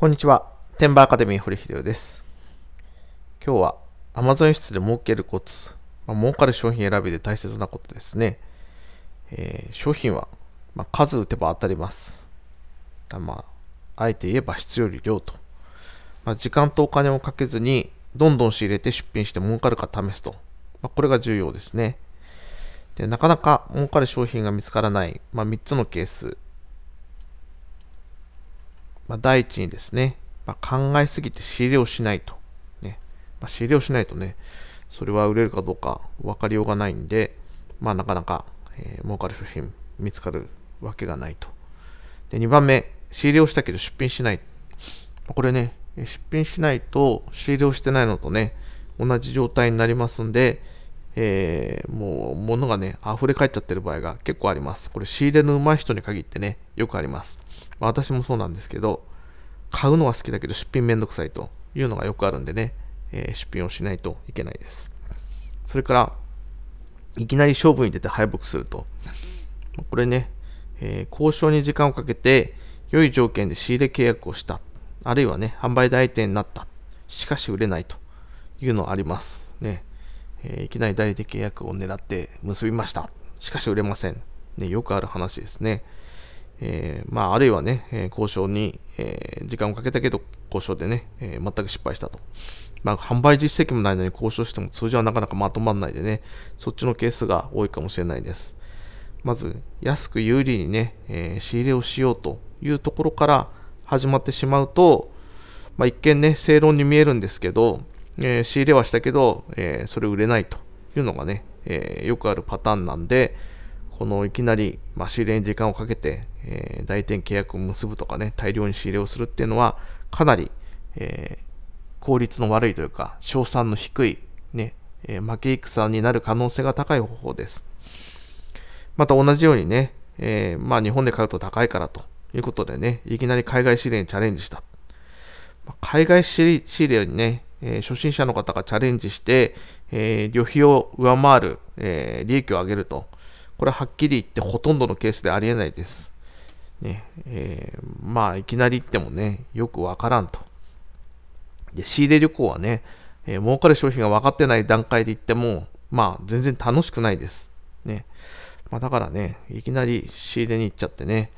こんにちは。テンバーアカデミー堀秀夫です。今日は Amazon 室で儲けるコツ、まあ、儲かる商品選びで大切なことですね。えー、商品は、まあ、数打てば当たります。まあ、あえて言えば質より量と。まあ、時間とお金をかけずに、どんどん仕入れて出品して儲かるか試すと。まこれが重要ですね。でなかなか儲かる商品が見つからない、ま3つのケースまあ、第一にですね、まあ、考えすぎて仕入れをしないと。ねまあ、仕入れをしないとね、それは売れるかどうか分かりようがないんで、まあ、なかなか、えー、儲かる商品見つかるわけがないと。で、2番目、仕入れをしたけど出品しない。これね、出品しないと仕入れをしてないのとね、同じ状態になりますんで、えー、もう物がね、溢れ返っちゃってる場合が結構あります。これ仕入れの上手い人に限ってね、よくあります。まあ、私もそうなんですけど、買うのは好きだけど出品めんどくさいというのがよくあるんでね、えー、出品をしないといけないです。それから、いきなり勝負に出て敗北すると。これね、えー、交渉に時間をかけて、良い条件で仕入れ契約をした。あるいはね、販売代理店になった。しかし売れないというのはあります。ね。えー、いきなり代理的契約を狙って結びました。しかし売れません。ね、よくある話ですね。えー、まあ、あるいはね、えー、交渉に、えー、時間をかけたけど、交渉でね、え全く失敗したと。まあ、販売実績もないのに交渉しても通常はなかなかまとまらないでね、そっちのケースが多いかもしれないです。まず、安く有利にね、え仕入れをしようというところから始まってしまうと、まあ、一見ね、正論に見えるんですけど、えー、仕入れはしたけど、えー、それ売れないというのがね、えー、よくあるパターンなんで、このいきなり、まあ、仕入れに時間をかけて、えー、代店契約を結ぶとかね、大量に仕入れをするっていうのは、かなり、えー、効率の悪いというか、賞賛の低い、ね、えー、負け戦になる可能性が高い方法です。また同じようにね、えー、まあ日本で買うと高いからということでね、いきなり海外仕入れにチャレンジした。海外仕入れにね、え初心者の方がチャレンジして、え旅費を上回る、え利益を上げると。これははっきり言ってほとんどのケースでありえないです。ねえー、まあ、いきなり言ってもね、よくわからんと。で、仕入れ旅行はね、えー、儲かる商品が分かってない段階で言っても、まあ、全然楽しくないです。ね。まあ、だからね、いきなり仕入れに行っちゃってね、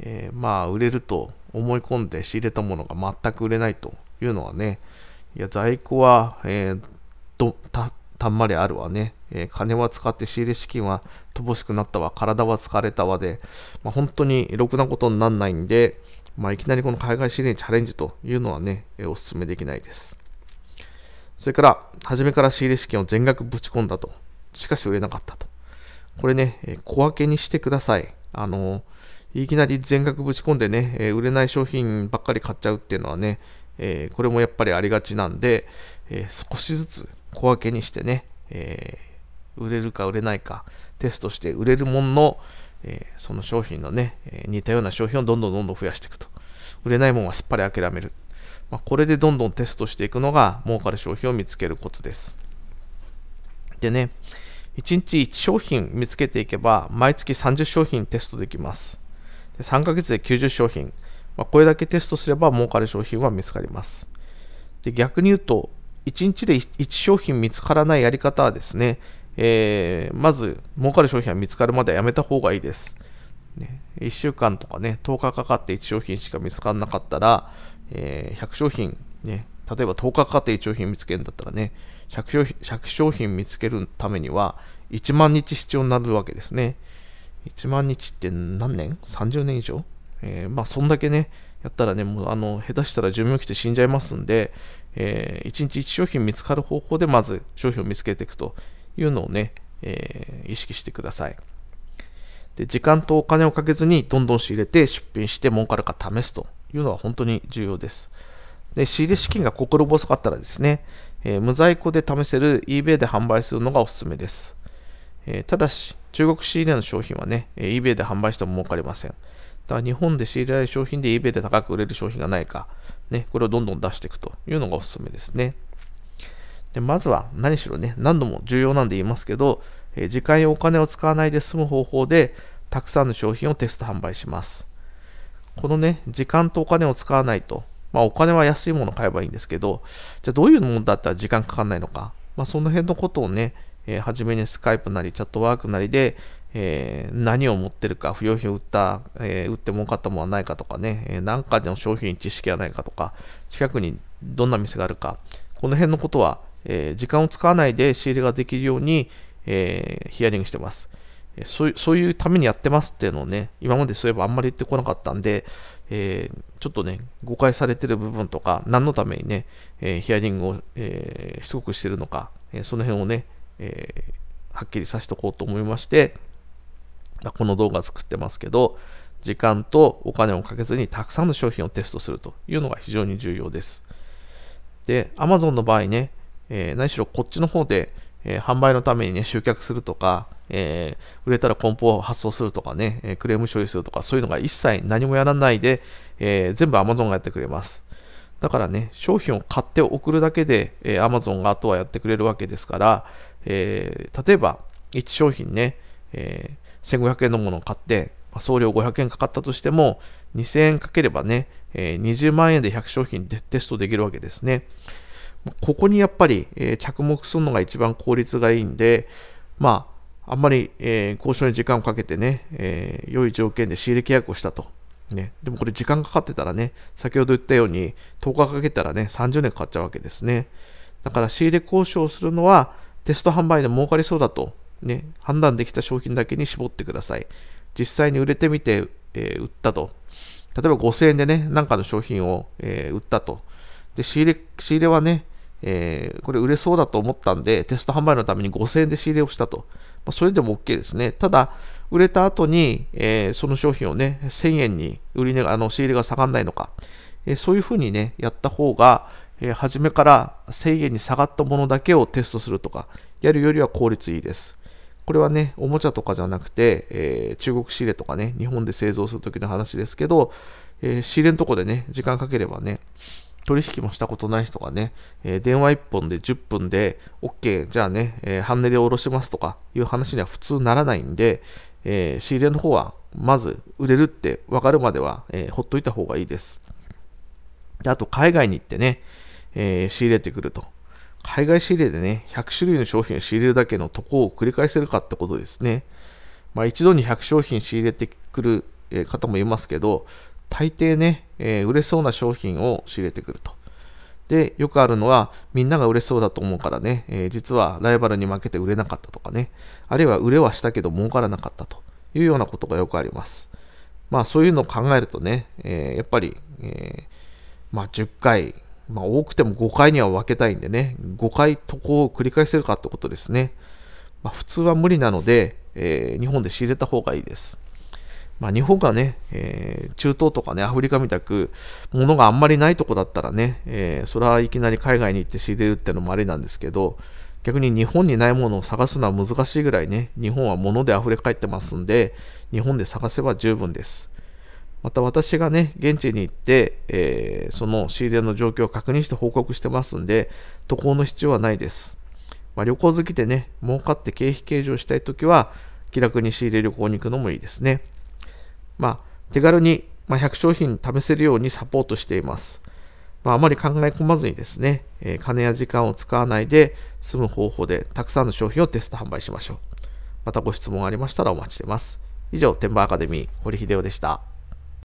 えー、まあ、売れると思い込んで仕入れたものが全く売れないというのはね、いや、在庫は、えー、ど、た、たんまりあるわね。えー、金は使って仕入れ資金は乏しくなったわ、体は疲れたわで、まあ、本当にろくなことにならないんで、まあ、いきなりこの海外仕入れにチャレンジというのはね、えー、お勧めできないです。それから、初めから仕入れ資金を全額ぶち込んだと。しかし売れなかったと。これね、えー、小分けにしてください。あのいきなり全額ぶち込んでね、え売れない商品ばっかり買っちゃうっていうのはね、えー、これもやっぱりありがちなんで、えー、少しずつ小分けにしてね、えー、売れるか売れないかテストして売れるものの、えその商品のね、え似たような商品をどんどんどんどん増やしていくと。売れないものはすっぱり諦める。まあ、これでどんどんテストしていくのが儲かる商品を見つけるコツです。でね、1日1商品見つけていけば毎月30商品テストできます。で3ヶ月で90商品。まあ、これだけテストすれば儲かる商品は見つかります。で逆に言うと、1日で1商品見つからないやり方はですね、えー、まず儲かる商品は見つかるまではやめた方がいいです。ね、1週間とかね、10日かかって1商品しか見つからなかったら、えー、100商品、ね、例えば10日かかって1商品見つけるんだったらね、100商品 ,100 商品見つけるためには1万日必要になるわけですね。1万日って何年 ?30 年以上えー、まあ、そんだけね、やったらね、もう、あの、下手したら寿命来て死んじゃいますんで、えー、1日1商品見つかる方法で、まず商品を見つけていくというのをね、えー、意識してください。で、時間とお金をかけずに、どんどん仕入れて、出品して、儲かるか試すというのは本当に重要です。で、仕入れ資金が心細かったらですね、えー、無在庫で試せる eBay で販売するのがおすすめです。えただし、中国仕入れの商品はね、eBay で販売しても儲かりません。だから日本で仕入れられる商品で eBay で高く売れる商品がないか、ね、これをどんどん出していくというのがおすすめですね。でまずは何しろね、何度も重要なんで言いますけど、えー、時間やお金を使わないで済む方法で、たくさんの商品をテスト販売します。このね、時間とお金を使わないと、まあお金は安いものを買えばいいんですけど、じゃあどういうものだったら時間かかんないのか、まあその辺のことをね、えー、初めにスカイプなりチャットワークなりで、えー、何を持ってるか、不要品を売った、えー、売って儲かったものはないかとかね、えー、何かでの商品知識はないかとか、近くにどんな店があるか、この辺のことは、えー、時間を使わないで仕入れができるように、えー、ヒアリングしてます。そうそういうためにやってますっていうのをね、今までそういえばあんまり言ってこなかったんで、えー、ちょっとね、誤解されてる部分とか、何のためにね、えー、ヒアリングを、えー、つこくしてるのか、えその辺をね、えー、はっきりさせておこうと思いまして、この動画作ってますけど、時間とお金をかけずにたくさんの商品をテストするというのが非常に重要です。で、Amazon の場合ね、えー、何しろこっちの方で、えー、販売のためにね、集客するとか、えー、売れたら梱包を発送するとかね、えクレーム処理するとか、そういうのが一切何もやらないで、え全部 Amazon がやってくれます。だからね、商品を買って送るだけで、え Amazon があとはやってくれるわけですから、えー、例えば1商品ね、えー、1500円のものを買って、送料500円かかったとしても、2000円かければね、えー、20万円で100商品でテストできるわけですね。ここにやっぱり、えー、着目するのが一番効率がいいんで、まあ、あんまり、えー、交渉に時間をかけてね、えー、良い条件で仕入れ契約をしたと。ね、でもこれ時間かかってたらね、先ほど言ったように10日かけたらね、30年かかっちゃうわけですね。だから仕入れ交渉をするのは、テスト販売で儲かりそうだと、ね、判断できた商品だけに絞ってください。実際に売れてみて、えー、売ったと。例えば5000円でね、なんかの商品を、えー、売ったと。で、仕入れ、仕入れはね、えー、これ売れそうだと思ったんで、テスト販売のために5000円で仕入れをしたと。まあ、それでも OK ですね。ただ、売れた後に、えー、その商品をね、1000円に売り値が、あの、仕入れが下がらないのか。えー、そういうふうにね、やった方が、えー、初めから制限に下がったものだけをテストするとか、やるよりは効率いいです。これはね、おもちゃとかじゃなくて、えー、中国仕入れとかね、日本で製造するときの話ですけど、えー、仕入れのとこでね、時間かければね、取引もしたことない人がね、え電話1本で10分で OK、じゃあね、え半値で下ろしますとかいう話には普通ならないんで、え仕入れの方はまず売れるって分かるまでは、えほっといた方がいいです。であと海外に行ってね、えー、仕入れてくると。海外仕入れでね、100種類の商品を仕入れるだけのとこを繰り返せるかってことですね。まあ、一度に100商品仕入れてくる、え方もいますけど、大抵ね、えー、売れそうな商品を仕入れてくると。で、よくあるのは、みんなが売れそうだと思うからね、えー、実はライバルに負けて売れなかったとかね、あるいは売れはしたけど儲からなかったというようなことがよくあります。まあそういうのを考えるとね、えー、やっぱり、えー、まあ、10回、まあ、多くても5回には分けたいんでね、5回渡航を繰り返せるかってことですね。まあ、普通は無理なので、えー、日本で仕入れた方がいいです。まあ、日本がね、えー、中東とかね、アフリカみたく、ものがあんまりないとこだったらね、えー、それはいきなり海外に行って仕入れるってのもありなんですけど、逆に日本にないものを探すのは難しいぐらいね、日本は物で溢れ返ってますんで、日本で探せば十分です。また私がね、現地に行って、えー、その仕入れの状況を確認して報告してますんで、渡航の必要はないです。まあ、旅行好きでね、儲かって経費計上したいときは、気楽に仕入れ旅行に行くのもいいですね。まあ、手軽に、まあ、100商品試せるようにサポートしています。まあ、あまり考え込まずにですね、えー、金や時間を使わないで済む方法で、たくさんの商品をテスト販売しましょう。またご質問ありましたらお待ちしてます。以上、天馬アカデミー、堀秀夫でした。